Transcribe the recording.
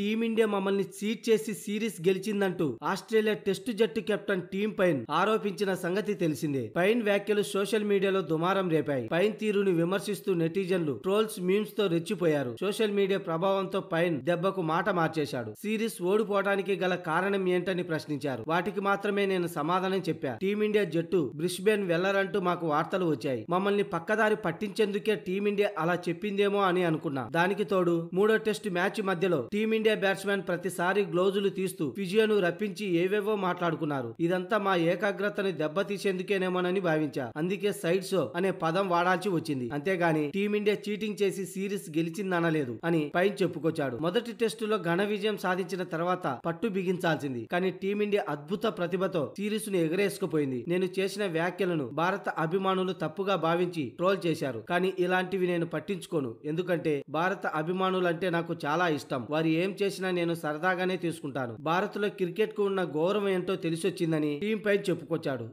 team India మమ్మల్ని cheat చేసి series గెలిచిందంటూ ఆస్ట్రేలియా టెస్ట్ జట్టు కెప్టెన్ టీమ్ పైన్ ఆరోపించిన సంగతి తెలిసిందే పైన్ వ్యాఖ్యలు సోషల్ మీడియాలో దుమారం రేపాయి పైన్ తీరుని విమర్శిస్తూ నెటిజన్లు ట్రోల్స్ మీమ్స్ తో రెచ్చిపోయారు సోషల్ మీడియా ప్రభావంతో పైన్ దెబ్బకు మాట మార్చేశాడు సిరీస్ ఓడిపోవడానికి గల కారణం ఏంటని ప్రశ్నించారు వాటికి మాత్రమే నేను సమాధానం చెప్పా టీమిండియా జట్టు బ్రిస్బేన్ వెళ్లరంటూ మాకు వార్తలు వచ్చాయి మమ్మల్ని పక్కదారి పట్టించేందుకే టీమిండియా అలా చెప్పిందేమో అని అనుకున్నా దానికి తోడు మూడో టెస్ట్ మ్యాచ్ మధ్యలో టీమిండియా టీమిండియా బ్యాట్స్మెన్ ప్రతిసారి గ్లోజులు తీస్తూ ఫిజియోను రప్పించి ఏవేవో మాట్లాడుకున్నారు ఇదంతా మా ఏకాగ్రతని దెబ్బతీసేందుకేనేమోనని భావించా అందుకే సైడ్ షో అనే పదం వాడాల్సి వచ్చింది అంతేగాని టీమిండియా చీటింగ్ చేసి సిరీస్ గెలిచిందనలేదు అని పై చెప్పుకొచ్చాడు మొదటి టెస్టులో ఘన విజయం సాధించిన తర్వాత పట్టు బిగించాల్సింది కానీ టీమిండియా అద్భుత ప్రతిభతో సిరీస్ ను ఎగరేసుకుపోయింది నేను చేసిన వ్యాఖ్యలను భారత అభిమానులు తప్పుగా భావించి ట్రోల్ చేశారు కానీ ఇలాంటివి నేను పట్టించుకోను ఎందుకంటే భారత అభిమానులంటే నాకు చాలా ఇష్టం వారు ఏం ఏం చేసినా నేను సరదాగానే తీసుకుంటాను క్రికెట్ క్రికెట్కు ఉన్న గౌరవం ఏంటో తెలిసొచ్చిందని పై చెప్పుకొచ్చాడు